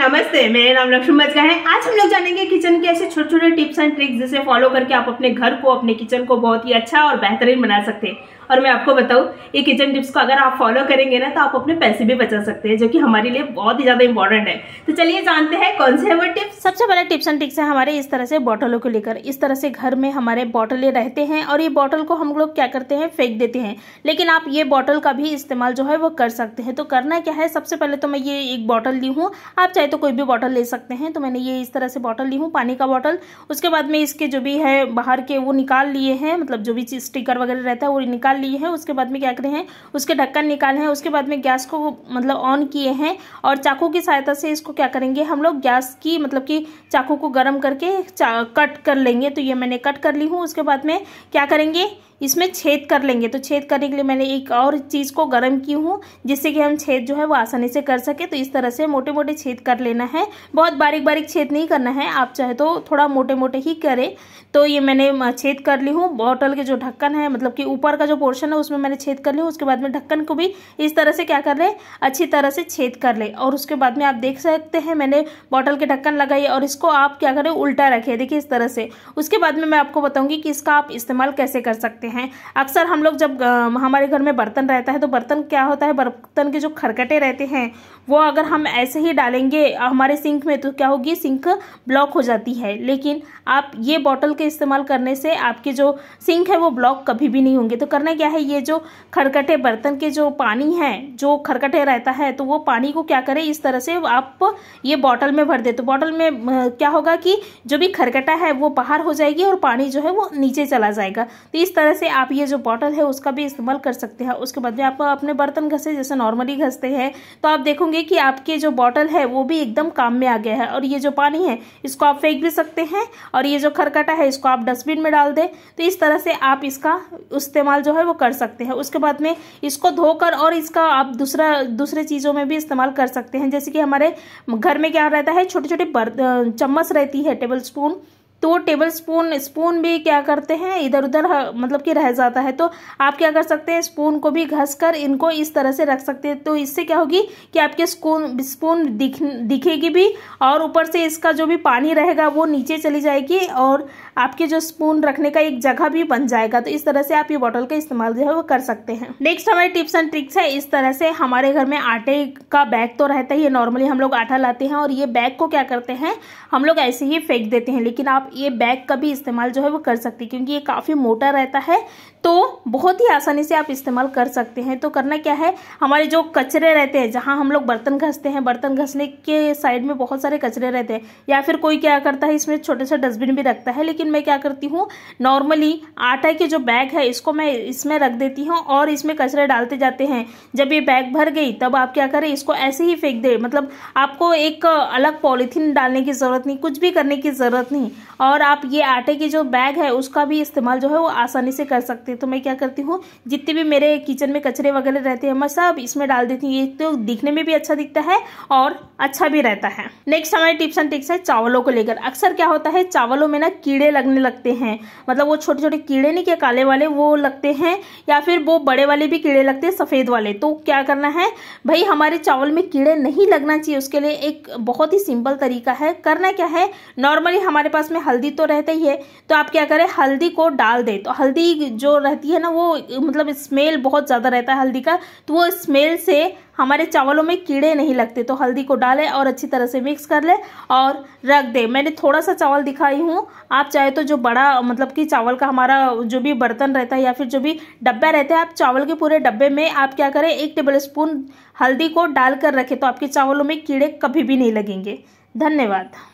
नमस्ते मेरा नाम लक्ष्मी मजगा है आज हम लोग जानेंगे किचन के ऐसे छोटे छोटे टिप्स एंड ट्रिक्स जिसे फॉलो करके आप अपने घर को अपने किचन को बहुत ही अच्छा और बेहतरीन बना सकते हैं और मैं आपको बताऊँ ये किचन टिप्स को अगर आप फॉलो करेंगे ना तो आप अपने पैसे भी बचा सकते हैं जो कि हमारे लिए बहुत ही ज़्यादा इंपॉर्टेंट है तो चलिए जानते हैं कौन से है वो टिप्स सबसे पहले टिप्स एंड टिक्स है हमारे इस तरह से बॉटलों को लेकर इस तरह से घर में हमारे बॉटलें रहते हैं और ये बॉटल को हम लोग क्या करते हैं फेंक देते हैं लेकिन आप ये बॉटल का भी इस्तेमाल जो है वो कर सकते हैं तो करना क्या है सबसे पहले तो मैं ये एक बॉटल ली हूँ आप चाहे तो कोई भी बॉटल ले सकते हैं तो मैंने ये इस तरह से बॉटल ली हूँ पानी का बॉटल उसके बाद में इसके जो भी है बाहर के वो निकाल लिए हैं मतलब जो भी स्टिकर वगैरह रहता है वो निकाल ली है उसके बाद में क्या करें हैं उसके ढक्कन निकाले हैं उसके बाद में गैस को मतलब ऑन किए हैं और चाकू की सहायता से इसको क्या करेंगे हम लोग गैस की मतलब कि चाकू को गर्म करके कट कर लेंगे तो ये मैंने कट कर ली हूँ उसके बाद में क्या करेंगे इसमें छेद कर लेंगे तो छेद करने के लिए मैंने एक और चीज़ को गर्म की हूँ जिससे कि हम छेद जो है वो आसानी से कर सके तो इस तरह से मोटे मोटे छेद कर लेना है बहुत बारीक बारीक छेद नहीं करना है आप चाहे तो थोड़ा मोटे मोटे ही करें तो ये मैंने छेद कर ली हूँ बॉटल के जो ढक्कन है मतलब कि ऊपर का जो पोर्शन है उसमें मैंने छेद कर ली उसके बाद में ढक्कन को भी इस तरह से क्या कर लें अच्छी तरह से छेद कर ले और उसके बाद में आप देख सकते हैं मैंने बॉटल के ढक्कन लगाई और इसको आप क्या करें उल्टा रखें देखिए इस तरह से उसके बाद में मैं आपको बताऊंगी कि इसका आप इस्तेमाल कैसे कर सकते हैं हैं अक्सर हम लोग जब हमारे घर में बर्तन रहता है तो बर्तन क्या होता है बर्तन के जो खरकटे रहते हैं वो अगर हम ऐसे ही डालेंगे हमारे सिंक में तो क्या होगी सिंक ब्लॉक हो जाती है लेकिन आप ये बॉटल के इस्तेमाल करने से आपके जो सिंक है वो ब्लॉक कभी भी नहीं होंगे तो करना क्या है ये जो खरकटे बर्तन के जो पानी है जो खरकटे रहता है तो वो पानी को क्या करें इस तरह से आप ये बॉटल में भर दे तो बॉटल में क्या होगा कि जो भी खरकटा है वो बाहर हो जाएगी और पानी जो है वो नीचे चला जाएगा तो इस तरह से आप ये जो बॉटल है उसका भी इस्तेमाल कर सकते हैं उसके बाद में आप अपने बर्तन घसे जैसे नॉर्मली घसते हैं तो आप देखोगे कि आपके जो बॉटल है वो भी एकदम काम में आ गया है और ये जो पानी है इसको आप फेंक भी सकते हैं और ये जो खरकटा है इसको आप डस्टबिन में डाल दें तो इस तरह से आप इसका इस्तेमाल जो है वो कर सकते हैं उसके बाद में इसको धोकर और इसका आप दूसरा दूसरे चीज़ों में भी इस्तेमाल कर सकते हैं जैसे कि हमारे घर में क्या रहता है छोटे छोटे चम्मच रहती है टेबल स्पून तो टेबल स्पून स्पून भी क्या करते हैं इधर उधर हाँ, मतलब कि रह जाता है तो आप क्या कर सकते हैं स्पून को भी घस कर इनको इस तरह से रख सकते हैं तो इससे क्या होगी कि आपके स्पून स्पून दिख दिखेगी भी और ऊपर से इसका जो भी पानी रहेगा वो नीचे चली जाएगी और आपके जो स्पून रखने का एक जगह भी बन जाएगा तो इस तरह से आप ये बॉटल का इस्तेमाल जो है वो कर सकते हैं नेक्स्ट हमारे टिप्स एंड ट्रिक्स है इस तरह से हमारे घर में आटे का बैग तो रहता ही है नॉर्मली हम लोग आटा लाते हैं और ये बैग को क्या करते हैं हम लोग ऐसे ही फेंक देते हैं लेकिन आप ये बैग का भी इस्तेमाल जो है वो कर सकते हैं क्योंकि ये काफ़ी मोटा रहता है तो बहुत ही आसानी से आप इस्तेमाल कर सकते हैं तो करना क्या है हमारे जो कचरे रहते हैं जहाँ हम लोग बर्तन घसते हैं बर्तन घसने के साइड में बहुत सारे कचरे रहते हैं या फिर कोई क्या करता है इसमें छोटे सा डस्टबिन भी रखता है लेकिन मैं क्या करती हूँ नॉर्मली आटा के जो बैग है इसको मैं इसमें रख देती हूँ और इसमें कचरे डालते जाते हैं जब ये बैग भर गई तब आप क्या करें इसको ऐसे ही फेंक दे मतलब आपको एक अलग पॉलीथीन डालने की ज़रूरत नहीं कुछ भी करने की ज़रूरत नहीं और आप ये आटे की जो बैग है उसका भी इस्तेमाल जो है वो आसानी से कर सकते हैं तो मैं क्या करती हूँ जितने भी मेरे किचन में कचरे वगैरह रहते हैं मैं सब इसमें डाल देती हूँ ये तो दिखने में भी अच्छा दिखता है और अच्छा भी रहता है नेक्स्ट हमारे टिप्स एंड टिक्स है चावलों को लेकर अक्सर क्या होता है चावलों में ना कीड़े लगने लगते हैं मतलब वो छोटे छोटे कीड़े नहीं क्या काले वाले वो लगते हैं या फिर वो बड़े वाले भी कीड़े लगते हैं सफ़ेद वाले तो क्या करना है भाई हमारे चावल में कीड़े नहीं लगना चाहिए उसके लिए एक बहुत ही सिंपल तरीका है करना क्या है नॉर्मली हमारे पास में हल्दी तो रहता ही है तो आप क्या करें हल्दी को डाल दें तो हल्दी जो रहती है ना वो मतलब स्मेल बहुत ज़्यादा रहता है हल्दी का तो वो स्मेल से हमारे चावलों में कीड़े नहीं लगते तो हल्दी को डालें और अच्छी तरह से मिक्स कर लें और रख दें मैंने थोड़ा सा चावल दिखाई हूँ आप चाहे तो जो बड़ा मतलब कि चावल का हमारा जो भी बर्तन रहता है या फिर जो भी डब्बा रहता है आप चावल के पूरे डब्बे में आप क्या करें एक टेबल स्पून हल्दी को डालकर रखें तो आपके चावलों में कीड़े कभी भी नहीं लगेंगे धन्यवाद